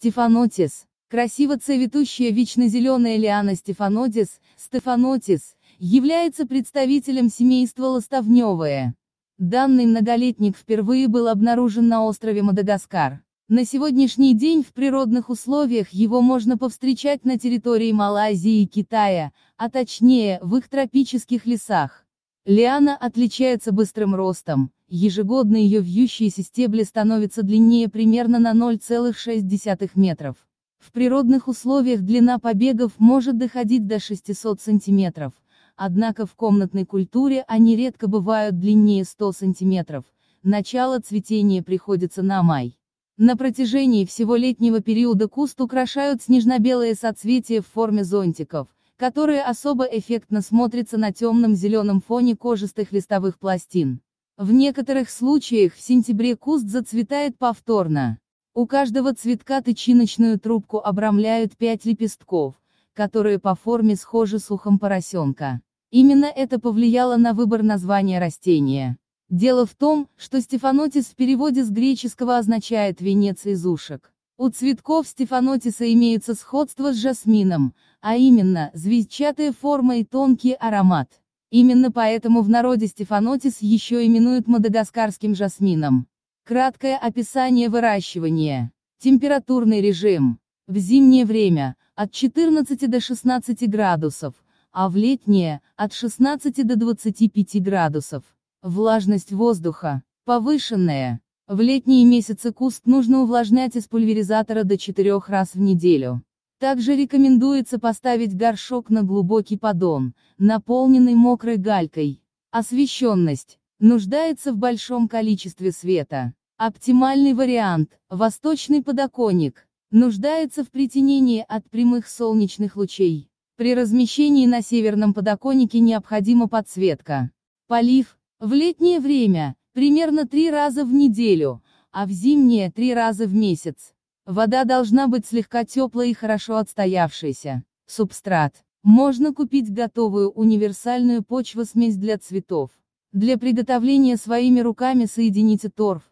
Стефанотис. Красиво цветущая вечно-зеленая лиана Стефанотис, Стефанотис, является представителем семейства ластовневое. Данный многолетник впервые был обнаружен на острове Мадагаскар. На сегодняшний день в природных условиях его можно повстречать на территории Малайзии и Китая, а точнее, в их тропических лесах. Лиана отличается быстрым ростом, ежегодно ее вьющиеся стебли становятся длиннее примерно на 0,6 метров. В природных условиях длина побегов может доходить до 600 сантиметров, однако в комнатной культуре они редко бывают длиннее 100 сантиметров, начало цветения приходится на май. На протяжении всего летнего периода куст украшают снежно-белые соцветия в форме зонтиков, которые особо эффектно смотрятся на темном зеленом фоне кожистых листовых пластин. В некоторых случаях в сентябре куст зацветает повторно. У каждого цветка тычиночную трубку обрамляют пять лепестков, которые по форме схожи с ухом поросенка. Именно это повлияло на выбор названия растения. Дело в том, что стефанотис в переводе с греческого означает «венец из ушек». У цветков стефанотиса имеется сходство с жасмином, а именно, звездчатая форма и тонкий аромат. Именно поэтому в народе Стефанотис еще именуют мадагаскарским жасмином. Краткое описание выращивания. Температурный режим. В зимнее время, от 14 до 16 градусов, а в летнее, от 16 до 25 градусов. Влажность воздуха, повышенная. В летние месяцы куст нужно увлажнять из пульверизатора до 4 раз в неделю. Также рекомендуется поставить горшок на глубокий поддон, наполненный мокрой галькой. Освещенность. Нуждается в большом количестве света. Оптимальный вариант – восточный подоконник. Нуждается в притенении от прямых солнечных лучей. При размещении на северном подоконнике необходима подсветка. Полив. В летнее время, примерно три раза в неделю, а в зимнее три раза в месяц. Вода должна быть слегка теплой и хорошо отстоявшейся. Субстрат. Можно купить готовую универсальную почвосмесь для цветов. Для приготовления своими руками соедините торф,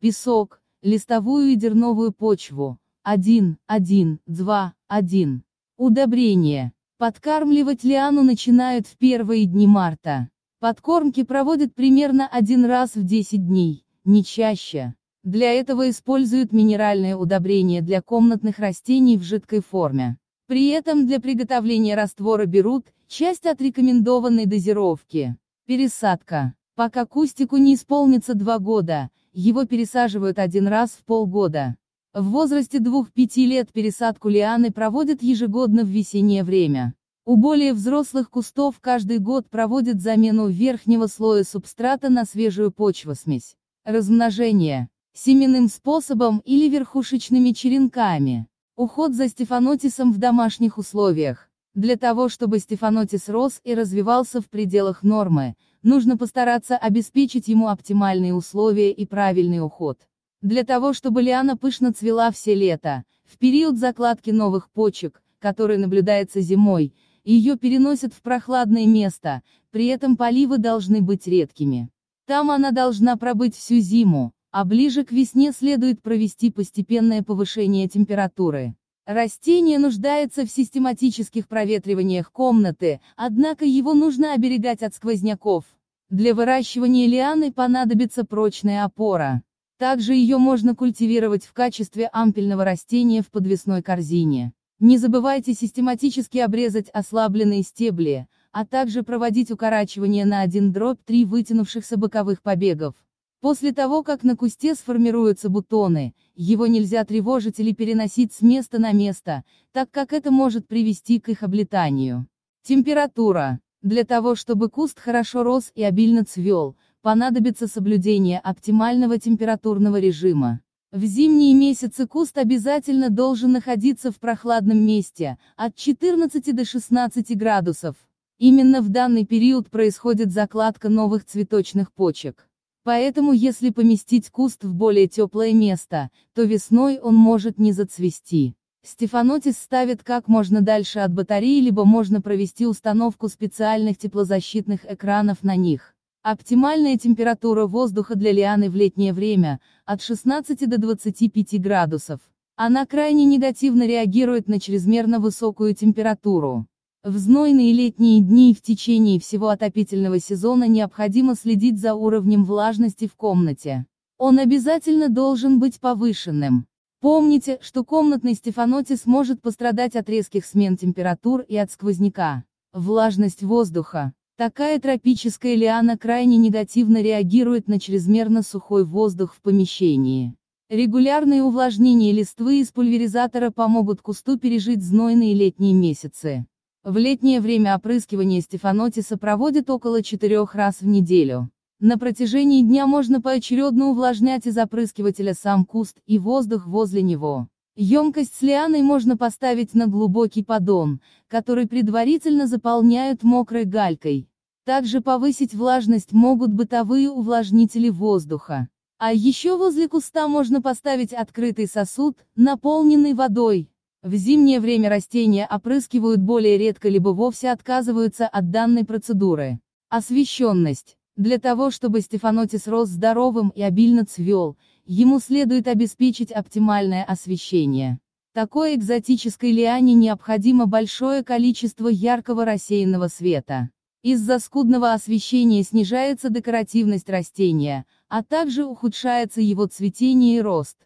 песок, листовую и дерновую почву. 1, 1, 2, 1. Удобрение. Подкармливать лиану начинают в первые дни марта. Подкормки проводят примерно один раз в 10 дней, не чаще. Для этого используют минеральное удобрение для комнатных растений в жидкой форме. При этом для приготовления раствора берут часть от рекомендованной дозировки. Пересадка. Пока кустику не исполнится 2 года, его пересаживают один раз в полгода. В возрасте 2-5 лет пересадку лианы проводят ежегодно в весеннее время. У более взрослых кустов каждый год проводят замену верхнего слоя субстрата на свежую почвосмесь. Размножение семенным способом или верхушечными черенками. Уход за стефанотисом в домашних условиях. Для того, чтобы стефанотис рос и развивался в пределах нормы, нужно постараться обеспечить ему оптимальные условия и правильный уход. Для того, чтобы лиана пышно цвела все лето, в период закладки новых почек, который наблюдается зимой, ее переносят в прохладное место, при этом поливы должны быть редкими. Там она должна пробыть всю зиму, а ближе к весне следует провести постепенное повышение температуры. Растение нуждается в систематических проветриваниях комнаты, однако его нужно оберегать от сквозняков. Для выращивания лианы понадобится прочная опора. Также ее можно культивировать в качестве ампельного растения в подвесной корзине. Не забывайте систематически обрезать ослабленные стебли, а также проводить укорачивание на 1 дробь 3 вытянувшихся боковых побегов. После того, как на кусте сформируются бутоны, его нельзя тревожить или переносить с места на место, так как это может привести к их облетанию. Температура. Для того, чтобы куст хорошо рос и обильно цвел, понадобится соблюдение оптимального температурного режима. В зимние месяцы куст обязательно должен находиться в прохладном месте, от 14 до 16 градусов. Именно в данный период происходит закладка новых цветочных почек. Поэтому если поместить куст в более теплое место, то весной он может не зацвести. Стефанотис ставит как можно дальше от батареи либо можно провести установку специальных теплозащитных экранов на них. Оптимальная температура воздуха для лианы в летнее время – от 16 до 25 градусов. Она крайне негативно реагирует на чрезмерно высокую температуру. В знойные летние дни и в течение всего отопительного сезона необходимо следить за уровнем влажности в комнате. Он обязательно должен быть повышенным. Помните, что комнатный стефанотис может пострадать от резких смен температур и от сквозняка. Влажность воздуха. Такая тропическая лиана крайне негативно реагирует на чрезмерно сухой воздух в помещении. Регулярные увлажнения листвы из пульверизатора помогут кусту пережить знойные летние месяцы. В летнее время опрыскивание стефанотиса проводят около четырех раз в неделю. На протяжении дня можно поочередно увлажнять из опрыскивателя сам куст и воздух возле него. Емкость с лианой можно поставить на глубокий поддон, который предварительно заполняют мокрой галькой. Также повысить влажность могут бытовые увлажнители воздуха. А еще возле куста можно поставить открытый сосуд, наполненный водой, в зимнее время растения опрыскивают более редко либо вовсе отказываются от данной процедуры. Освещенность. Для того чтобы Стефанотис рос здоровым и обильно цвел, ему следует обеспечить оптимальное освещение. Такой экзотической лиане необходимо большое количество яркого рассеянного света. Из-за скудного освещения снижается декоративность растения, а также ухудшается его цветение и рост.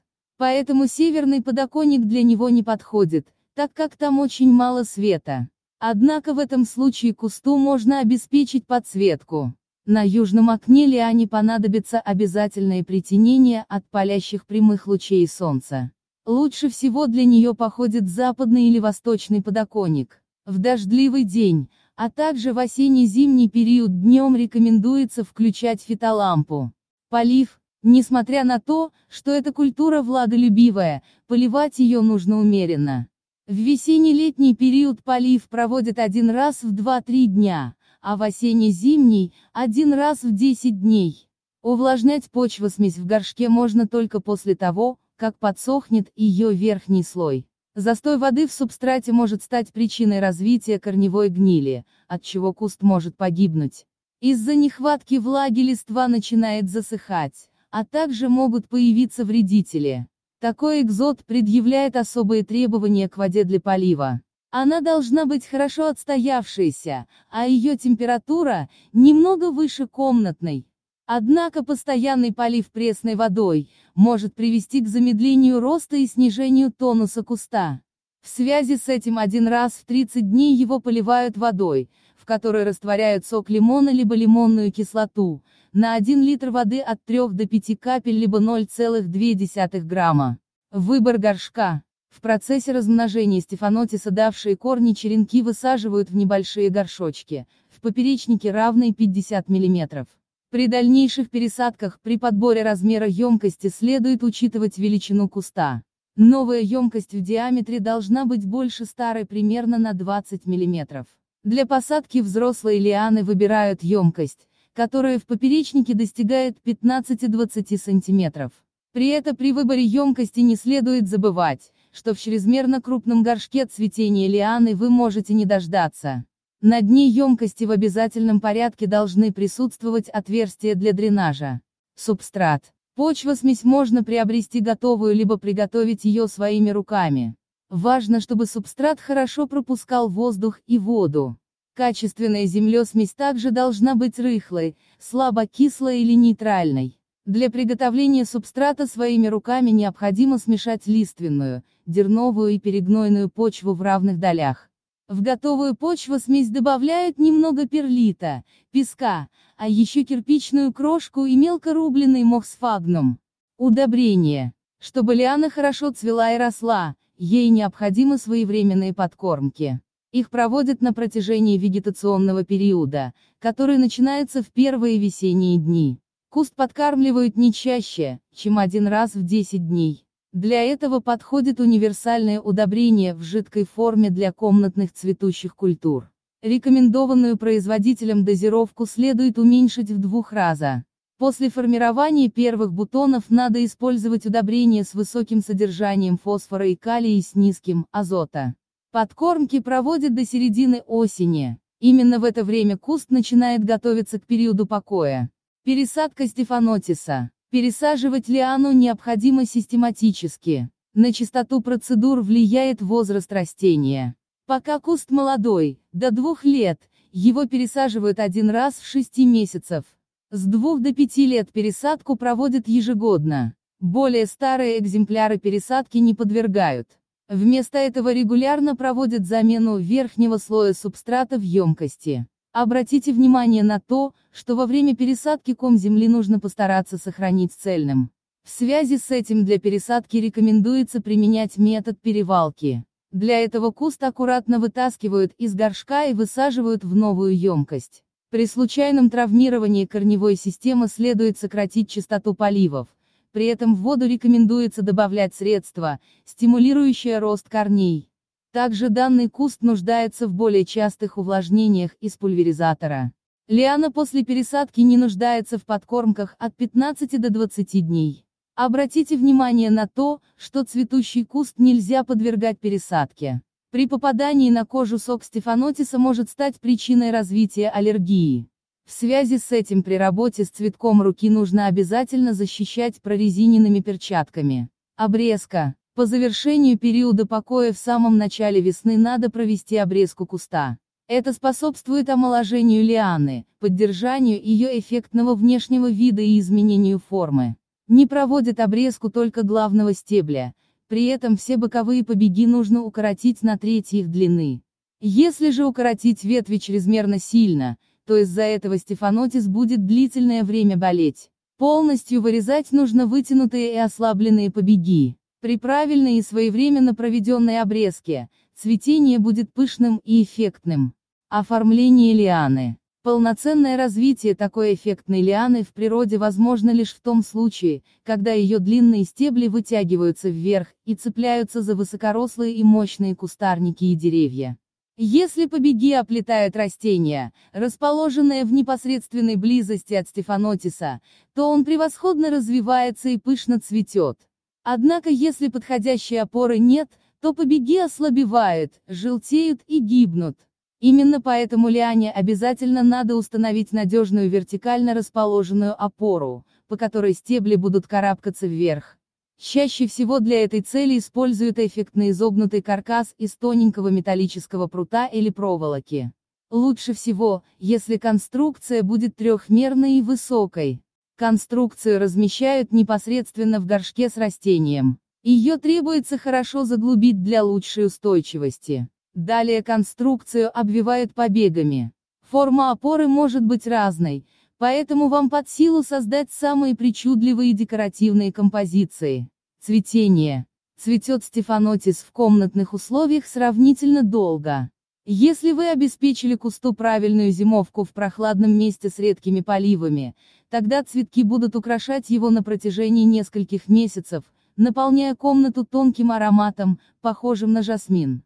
Поэтому северный подоконник для него не подходит, так как там очень мало света. Однако в этом случае кусту можно обеспечить подсветку. На южном окне лиане понадобится обязательное притенение от палящих прямых лучей солнца. Лучше всего для нее походит западный или восточный подоконник. В дождливый день, а также в осенне-зимний период днем рекомендуется включать фитолампу. Полив, Несмотря на то, что эта культура влаголюбивая, поливать ее нужно умеренно. В весенне-летний период полив проводят один раз в 2-3 дня, а в осенне-зимний – один раз в 10 дней. Увлажнять почву смесь в горшке можно только после того, как подсохнет ее верхний слой. Застой воды в субстрате может стать причиной развития корневой гнили, от чего куст может погибнуть. Из-за нехватки влаги листва начинает засыхать а также могут появиться вредители. Такой экзот предъявляет особые требования к воде для полива. Она должна быть хорошо отстоявшейся, а ее температура немного выше комнатной. Однако постоянный полив пресной водой может привести к замедлению роста и снижению тонуса куста. В связи с этим один раз в 30 дней его поливают водой, которой растворяют сок лимона либо лимонную кислоту, на 1 литр воды от 3 до 5 капель либо 0,2 грамма. Выбор горшка. В процессе размножения стефанотиса давшие корни черенки высаживают в небольшие горшочки, в поперечнике равные 50 мм. При дальнейших пересадках при подборе размера емкости следует учитывать величину куста. Новая емкость в диаметре должна быть больше старой примерно на 20 мм. Для посадки взрослые лианы выбирают емкость, которая в поперечнике достигает 15-20 см. При этом при выборе емкости не следует забывать, что в чрезмерно крупном горшке цветения лианы вы можете не дождаться. На дне емкости в обязательном порядке должны присутствовать отверстия для дренажа. Субстрат. Почва смесь можно приобрести готовую либо приготовить ее своими руками. Важно, чтобы субстрат хорошо пропускал воздух и воду. Качественная землесмесь также должна быть рыхлой, слабо кислой или нейтральной. Для приготовления субстрата своими руками необходимо смешать лиственную, дерновую и перегнойную почву в равных долях. В готовую почву смесь добавляют немного перлита, песка, а еще кирпичную крошку и мелко рубленный мох с сфагнум. Удобрение. Чтобы лиана хорошо цвела и росла, Ей необходимы своевременные подкормки. Их проводят на протяжении вегетационного периода, который начинается в первые весенние дни. Куст подкармливают не чаще, чем один раз в 10 дней. Для этого подходит универсальное удобрение в жидкой форме для комнатных цветущих культур. Рекомендованную производителем дозировку следует уменьшить в двух раза. После формирования первых бутонов надо использовать удобрения с высоким содержанием фосфора и калия и с низким, азота. Подкормки проводят до середины осени. Именно в это время куст начинает готовиться к периоду покоя. Пересадка стефанотиса. Пересаживать лиану необходимо систематически. На частоту процедур влияет возраст растения. Пока куст молодой, до двух лет, его пересаживают один раз в шести месяцев. С двух до пяти лет пересадку проводят ежегодно. Более старые экземпляры пересадки не подвергают. Вместо этого регулярно проводят замену верхнего слоя субстрата в емкости. Обратите внимание на то, что во время пересадки ком земли нужно постараться сохранить цельным. В связи с этим для пересадки рекомендуется применять метод перевалки. Для этого куст аккуратно вытаскивают из горшка и высаживают в новую емкость. При случайном травмировании корневой системы следует сократить частоту поливов. При этом в воду рекомендуется добавлять средства, стимулирующие рост корней. Также данный куст нуждается в более частых увлажнениях из пульверизатора. Лиана после пересадки не нуждается в подкормках от 15 до 20 дней. Обратите внимание на то, что цветущий куст нельзя подвергать пересадке. При попадании на кожу сок стефанотиса может стать причиной развития аллергии. В связи с этим при работе с цветком руки нужно обязательно защищать прорезиненными перчатками. Обрезка. По завершению периода покоя в самом начале весны надо провести обрезку куста. Это способствует омоложению лианы, поддержанию ее эффектного внешнего вида и изменению формы. Не проводят обрезку только главного стебля, при этом все боковые побеги нужно укоротить на треть их длины. Если же укоротить ветви чрезмерно сильно, то из-за этого стефанотис будет длительное время болеть. Полностью вырезать нужно вытянутые и ослабленные побеги. При правильной и своевременно проведенной обрезке, цветение будет пышным и эффектным. Оформление лианы Полноценное развитие такой эффектной лианы в природе возможно лишь в том случае, когда ее длинные стебли вытягиваются вверх и цепляются за высокорослые и мощные кустарники и деревья. Если побеги оплетают растения, расположенное в непосредственной близости от стефанотиса, то он превосходно развивается и пышно цветет. Однако если подходящей опоры нет, то побеги ослабевают, желтеют и гибнут. Именно поэтому лиане обязательно надо установить надежную вертикально расположенную опору, по которой стебли будут карабкаться вверх. Чаще всего для этой цели используют эффектно изогнутый каркас из тоненького металлического прута или проволоки. Лучше всего, если конструкция будет трехмерной и высокой. Конструкцию размещают непосредственно в горшке с растением. Ее требуется хорошо заглубить для лучшей устойчивости. Далее конструкцию обвивают побегами. Форма опоры может быть разной, поэтому вам под силу создать самые причудливые декоративные композиции. Цветение. Цветет стефанотис в комнатных условиях сравнительно долго. Если вы обеспечили кусту правильную зимовку в прохладном месте с редкими поливами, тогда цветки будут украшать его на протяжении нескольких месяцев, наполняя комнату тонким ароматом, похожим на жасмин.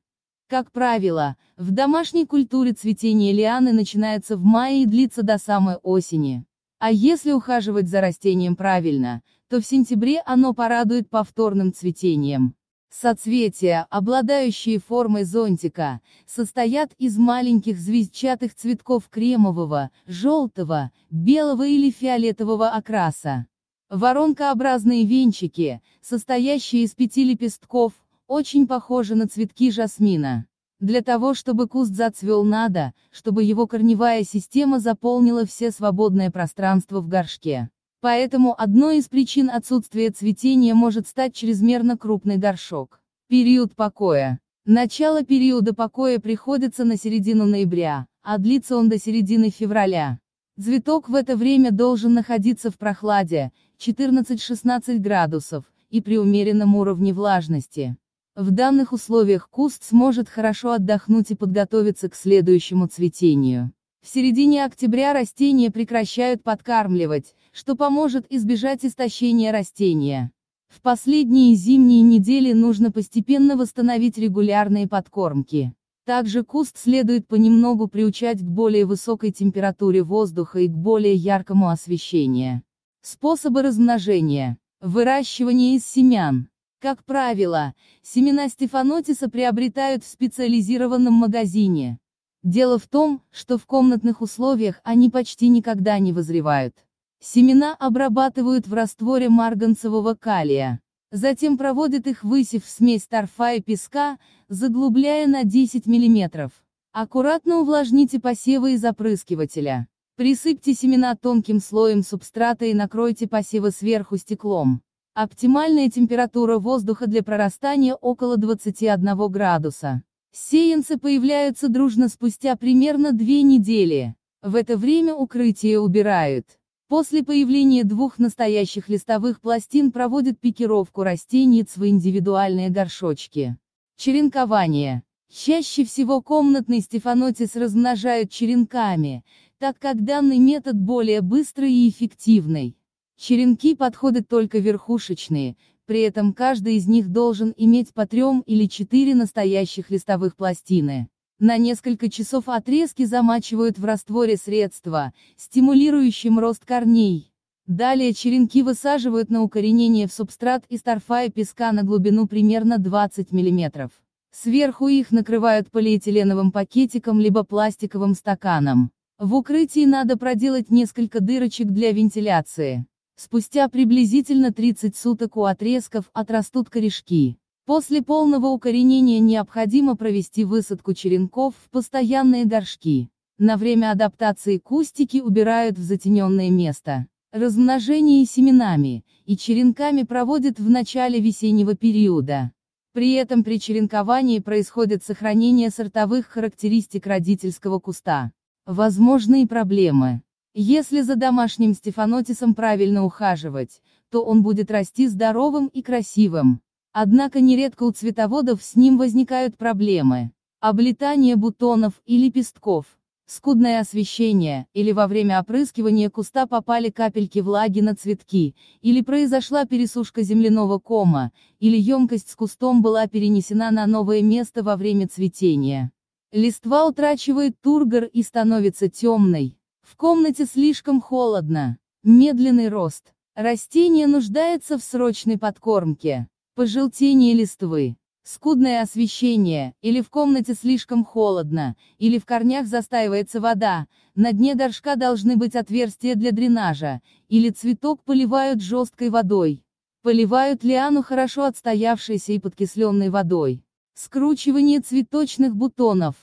Как правило, в домашней культуре цветение лианы начинается в мае и длится до самой осени. А если ухаживать за растением правильно, то в сентябре оно порадует повторным цветением. Соцветия, обладающие формой зонтика, состоят из маленьких звездчатых цветков кремового, желтого, белого или фиолетового окраса. Воронкообразные венчики, состоящие из пяти лепестков, очень похоже на цветки жасмина. Для того, чтобы куст зацвел надо, чтобы его корневая система заполнила все свободное пространство в горшке. Поэтому одной из причин отсутствия цветения может стать чрезмерно крупный горшок. Период покоя. Начало периода покоя приходится на середину ноября, а длится он до середины февраля. Цветок в это время должен находиться в прохладе, 14-16 градусов, и при умеренном уровне влажности. В данных условиях куст сможет хорошо отдохнуть и подготовиться к следующему цветению. В середине октября растения прекращают подкармливать, что поможет избежать истощения растения. В последние зимние недели нужно постепенно восстановить регулярные подкормки. Также куст следует понемногу приучать к более высокой температуре воздуха и к более яркому освещению. Способы размножения. Выращивание из семян. Как правило, семена стефанотиса приобретают в специализированном магазине. Дело в том, что в комнатных условиях они почти никогда не вызревают. Семена обрабатывают в растворе марганцевого калия. Затем проводят их высев в смесь торфа и песка, заглубляя на 10 мм. Аккуратно увлажните посевы из опрыскивателя. Присыпьте семена тонким слоем субстрата и накройте посевы сверху стеклом. Оптимальная температура воздуха для прорастания около 21 градуса. Сеянцы появляются дружно спустя примерно две недели. В это время укрытие убирают. После появления двух настоящих листовых пластин проводят пикировку растений в индивидуальные горшочки. Черенкование. Чаще всего комнатный стефанотис размножают черенками, так как данный метод более быстрый и эффективный. Черенки подходят только верхушечные, при этом каждый из них должен иметь по трем или четыре настоящих листовых пластины. На несколько часов отрезки замачивают в растворе средства, стимулирующим рост корней. Далее черенки высаживают на укоренение в субстрат из торфа и песка на глубину примерно 20 мм. Сверху их накрывают полиэтиленовым пакетиком либо пластиковым стаканом. В укрытии надо проделать несколько дырочек для вентиляции. Спустя приблизительно 30 суток у отрезков отрастут корешки. После полного укоренения необходимо провести высадку черенков в постоянные горшки. На время адаптации кустики убирают в затененное место. Размножение семенами и черенками проводят в начале весеннего периода. При этом при черенковании происходит сохранение сортовых характеристик родительского куста. Возможные проблемы. Если за домашним стефанотисом правильно ухаживать, то он будет расти здоровым и красивым. Однако нередко у цветоводов с ним возникают проблемы. Облетание бутонов и лепестков, скудное освещение, или во время опрыскивания куста попали капельки влаги на цветки, или произошла пересушка земляного кома, или емкость с кустом была перенесена на новое место во время цветения. Листва утрачивает тургор и становится темной, в комнате слишком холодно. Медленный рост. Растение нуждается в срочной подкормке. Пожелтение листвы. Скудное освещение, или в комнате слишком холодно, или в корнях застаивается вода, на дне горшка должны быть отверстия для дренажа, или цветок поливают жесткой водой. Поливают лиану хорошо отстоявшейся и подкисленной водой. Скручивание цветочных бутонов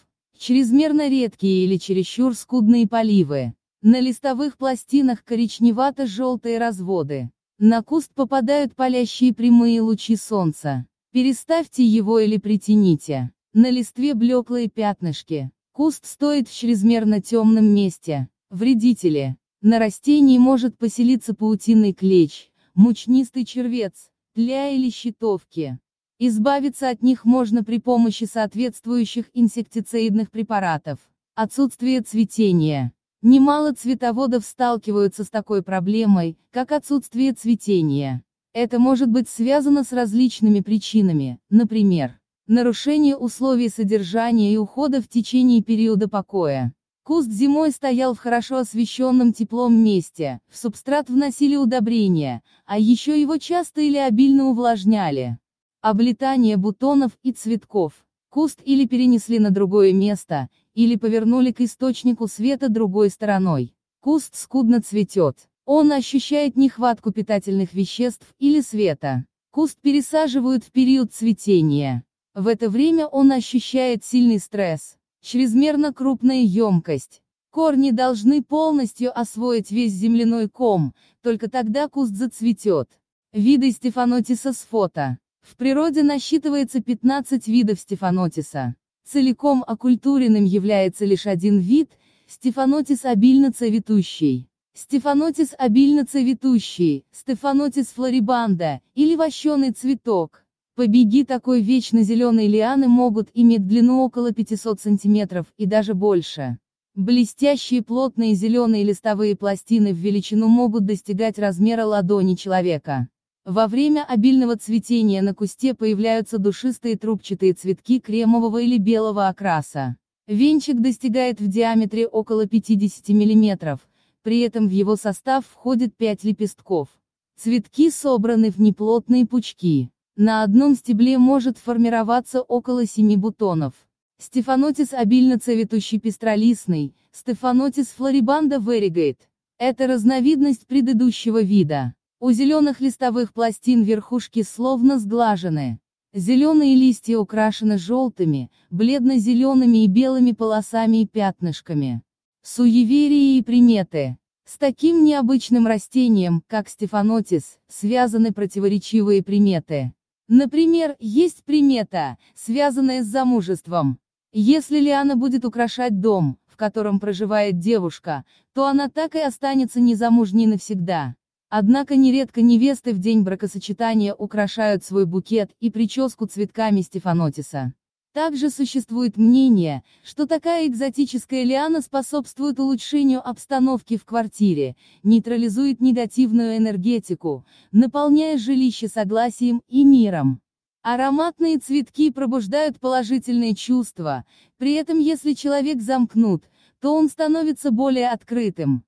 чрезмерно редкие или чересчур скудные поливы. На листовых пластинах коричневато-желтые разводы. На куст попадают палящие прямые лучи солнца. Переставьте его или притяните. На листве блеклые пятнышки. Куст стоит в чрезмерно темном месте. Вредители. На растении может поселиться паутинный клещ, мучнистый червец, тля или щитовки. Избавиться от них можно при помощи соответствующих инсектицидных препаратов. Отсутствие цветения. Немало цветоводов сталкиваются с такой проблемой, как отсутствие цветения. Это может быть связано с различными причинами, например, нарушение условий содержания и ухода в течение периода покоя. Куст зимой стоял в хорошо освещенном теплом месте, в субстрат вносили удобрения, а еще его часто или обильно увлажняли. Облетание бутонов и цветков. Куст или перенесли на другое место, или повернули к источнику света другой стороной. Куст скудно цветет. Он ощущает нехватку питательных веществ или света. Куст пересаживают в период цветения. В это время он ощущает сильный стресс. Чрезмерно крупная емкость. Корни должны полностью освоить весь земляной ком, только тогда куст зацветет. Виды Стефанотиса с фото. В природе насчитывается 15 видов стефанотиса. Целиком окультуренным является лишь один вид, стефанотис обильно цветущий. Стефанотис обильно цветущий, стефанотис флорибанда, или вощеный цветок. Побеги такой вечно зеленой лианы могут иметь длину около 500 см и даже больше. Блестящие плотные зеленые листовые пластины в величину могут достигать размера ладони человека. Во время обильного цветения на кусте появляются душистые трубчатые цветки кремового или белого окраса. Венчик достигает в диаметре около 50 мм, при этом в его состав входит 5 лепестков. Цветки собраны в неплотные пучки. На одном стебле может формироваться около 7 бутонов. Стефанотис обильно цветущий пестролистный, Стефанотис флорибанда variegate. Это разновидность предыдущего вида. У зеленых листовых пластин верхушки словно сглажены. Зеленые листья украшены желтыми, бледно-зелеными и белыми полосами и пятнышками. Суеверия и приметы. С таким необычным растением, как стефанотис, связаны противоречивые приметы. Например, есть примета, связанная с замужеством. Если лиана будет украшать дом, в котором проживает девушка, то она так и останется незамужней навсегда. Однако нередко невесты в день бракосочетания украшают свой букет и прическу цветками Стефанотиса. Также существует мнение, что такая экзотическая лиана способствует улучшению обстановки в квартире, нейтрализует негативную энергетику, наполняя жилище согласием и миром. Ароматные цветки пробуждают положительные чувства, при этом если человек замкнут, то он становится более открытым.